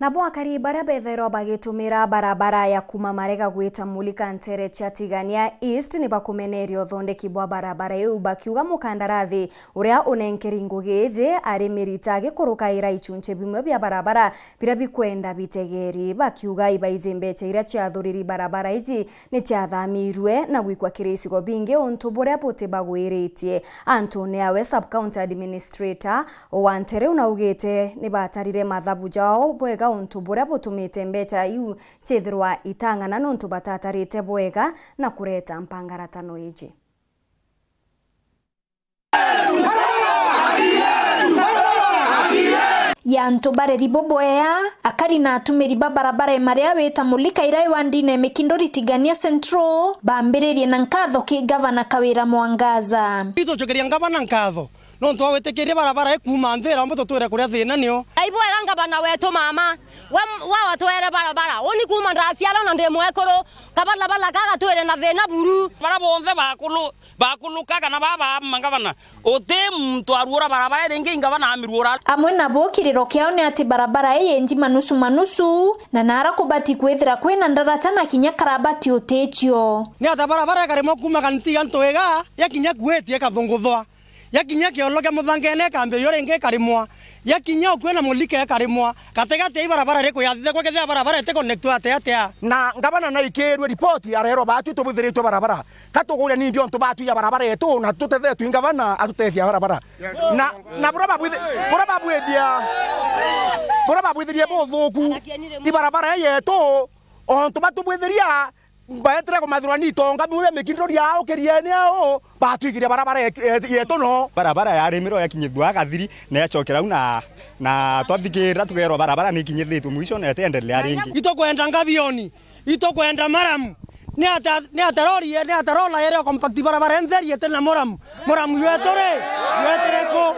na bwakari baria bethero bagitumira barabara ya kuma marega gwita mulika ntere cha tigania east ni bakumeneria uthondeki bwa barabara iu bakiuga mukandarathi uria unenkeri ngugiji ari mirita gikuruka ira ichunche bimwe bya barabara bira bikwenda bitegeri bakiuga ibaiji mbecha iria chiathuriri barabara iji ni chiathamirwe na gwikwa kiri icigo bingi untu buria butibagwiritie antony awe county administrator wa ntere unaugite ni batarire mathabu jao bwega kaunti buria butumite mbeca iu chithirwa itang'ana nuntu batatarite bwega na kureta mpangaratano iji ya barä ri akari na atumeri ba barabara e marä a wä ta wa ndine mä ritigania central bambä na nkatho ki gavana kawä ra mwangaza itå njå kä ngavana nkatho nontu twagwä tä barabara ä e kuma mbuto ra mbå tå twä na nä aibwega ngavana mama wawatwere barabara uni kuma ndaciara na ndimwekuru mwekuru kabarabara kaga twire na thina buru bara bonthe bakulu bakulukaga na baba mangavana uti muntu ura barabara iringi ingavana amirura amwe na bukiriro kiao ni ati barabara eye njima nusu manusu na nara kubati kwithira kwina ndarata na kinya karabati utitio ni ata barabara karimo kuma kantiga ntuiga yakinya kuetie kathunguthwa yakinya kiolo kia muthangene kambirio ringi ikarimwa yakinya kwena mulike ikarimwa kategate ibarabara riku yathithe kwa kethia barabara ite connect ate atia na ngabana na ikirwe report yarero batu tubuthiritwe barabara katugure ni ndio ntubatu ya barabara yetu na tutethe tu ngabana atutethia barabara na na buraba bwithe buraba bwithia buraba bwithirie bothuku ibarabara yetu ontu batubwithiria mbaetire kumathirwa ni itonga biwe mikindori yao kiriene ao batwigire barabara yetu no barabara yarimirwo yakinyithua agathiri na yacokera na na twathikira tukerwo barabara ni ikinyithitwe mwisho na ya ringi itokwenda ngavioni itokwenda maramu ni atarori ni atarola yere kompakti barabara entheri etena moramu moramu yetore yetereko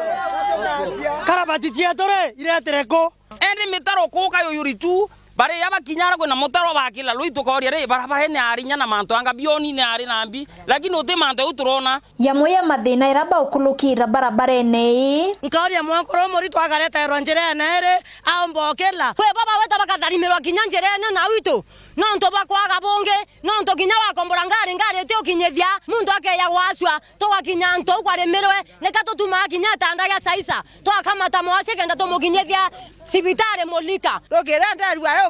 karabati cietore ko eni mitaro kuka yuyuri tu bare bari ya bakinyara kwina ba kila lui tukoria bara barabara ni ari nyana manto anga bioni ni ari nambi lakini uti manto uturona yamwe ya mathina iraba ukuluki ukulukira barabara ne nkoria mwakoro muri twagareta ronjere ne ri au mbokela kwe baba weta bakatharimirwa kinya njere nya na witu no nto bakwaga bunge no nto kinya wakombora ngari ngari ti ukinyithia mundu akeya gwacua tugakinya nto kwarimirwe nika tutumaa kinya tanda ya saisa to twakamata mwasi kenda to tumukinyithia sibitari mulika rukira ruayo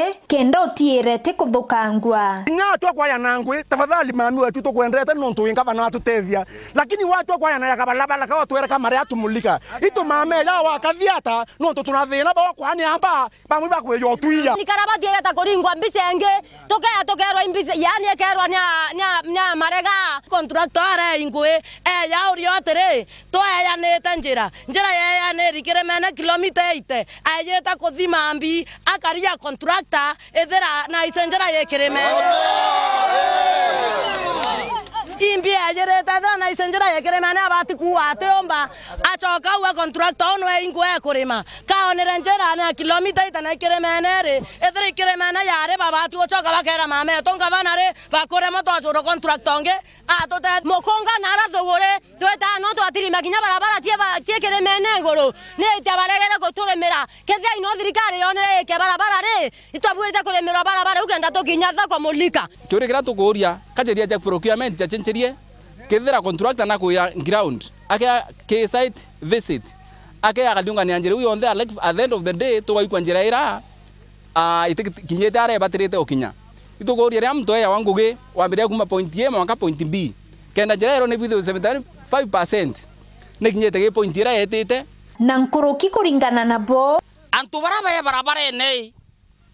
thi kenda utiire kuthukangwa inya atua nangwi tafadhali mami wetu tukwendete nuntu winga vana atutethia lakini watua na yakavalabala kao maria atumulika itumame ila wakathiata nuntu tunathina bao amba bamwe bakweya otuiya nikarabatieyeta kuringwa mbisi engi tukeya tukerwa mbisi yani ekerwa nya marega kontraktore ingwi eya urio atiri tweyanite njira njira yeyanirikire mene kilomita 8 eyite kuthima mbi akaria contract ita ethera na icenjera yekirime imbi ejere tata na isenjera yekere mane abati kuwate omba achoka uwe contractor onwe ingwe kurima kaonere njera na kilomita itana ikere mene re ethere ikere mene yare babati ochoka bakera mame tonga bana re bakore motochoro contractor nge atote mokonga nara thogore tweta no twatirima kinya barabara tie tie kere mene iguru ne tabaregere guturemera kethia ino thirikari yone e ke barabara re itwabwirite kuremerwa barabara ugenda tukinya thako mulika turi kira tukuria kajeria jack procurement jachinche aterie kethira contractor na kuya ground akea ke site visit akea ni anjere uyo the like at the end of the day to tugaikwa njira ira a uh, kinyete are batirete okinya ituguria ria wangu ge wa mbere kuma point A mwaka point B kenda njira ero ni video 75% ne kinyete gi point ira etete na nkuruki kuringana na bo antu baraba ya barabara ene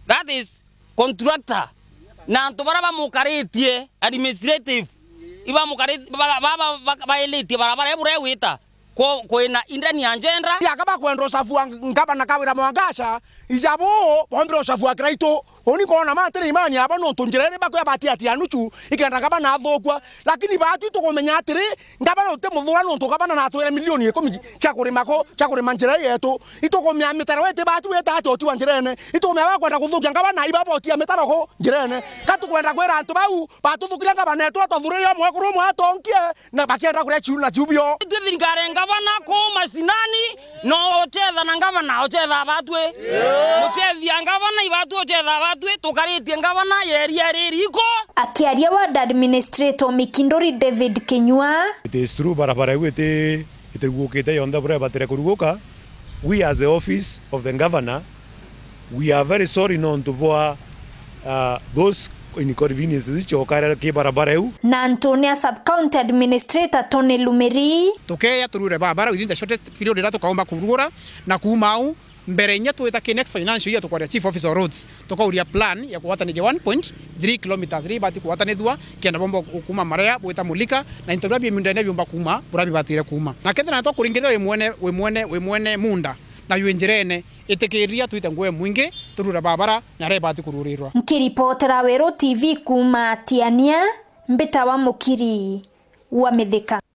that is contractor na antu baraba mukaritie administrative iba mukari baba bara bara ebure wita ko kwina indani ya njendra yakaba kwenda ucafu ngaba na kawira mwangasha ijabo bombira ucafu akiraito oni na unikona matire imani abo no tunjirere bako bati ati anuchu ikenda ngaba na thokwa lakini bati to tukumenya atire ngaba no te muthwa no to tukabana na twere milioni ikumi chakuri mako chakuri manjira yetu itukumya mitara wete bati wete ati ne ito njirene wako na kuthukia ngaba na ibabo otia mitara ko njirene katukwenda kwera antu bau batuthukire ngaba netu atothuririre mwe kuru mwa atonkie na bakienda kuria chiu na chubio ngaba na ku masinani no na otethana ngavana otetha batwe mutethia ngavana ibatu otetha ithathuĩ tå karĩtie ngavana yeria rĩ riko akĩaria ward administrator mikindori david kinyua barabara ä u ä kä te yonthe bå rebatire we as the office of the governor we are very sorry non to boa uh, those barabara na administrator tony lumeri tå keya tå rure barabara within the shortest period tå kaomba kå ra na kumau mbere inya twita next financial year tukwaria chief officer roads tukauria plan ya kuwatanithia 1.3 kilometers ri bati kuwatanithwa kienda bombo kuma marea gwita mulika na intobira bi munda nebyumba kuma burabi batire kuma na na to kuringithwa we mwene we mwene we mwene munda na ywenjerene itikiria twite ngwe mwingi turura babara na bati kururirwa nkiripotera weru tv kuma tiania mbita wa mukiri wa mithika